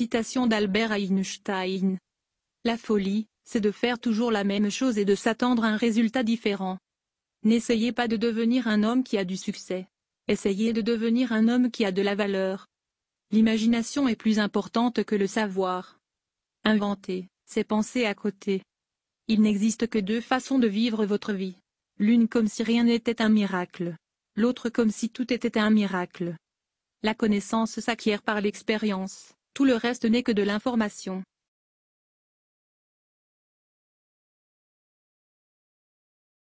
Citation d'Albert Einstein. La folie, c'est de faire toujours la même chose et de s'attendre à un résultat différent. N'essayez pas de devenir un homme qui a du succès. Essayez de devenir un homme qui a de la valeur. L'imagination est plus importante que le savoir. Inventer, c'est penser à côté. Il n'existe que deux façons de vivre votre vie. L'une comme si rien n'était un miracle. L'autre comme si tout était un miracle. La connaissance s'acquiert par l'expérience tout le reste n'est que de l'information.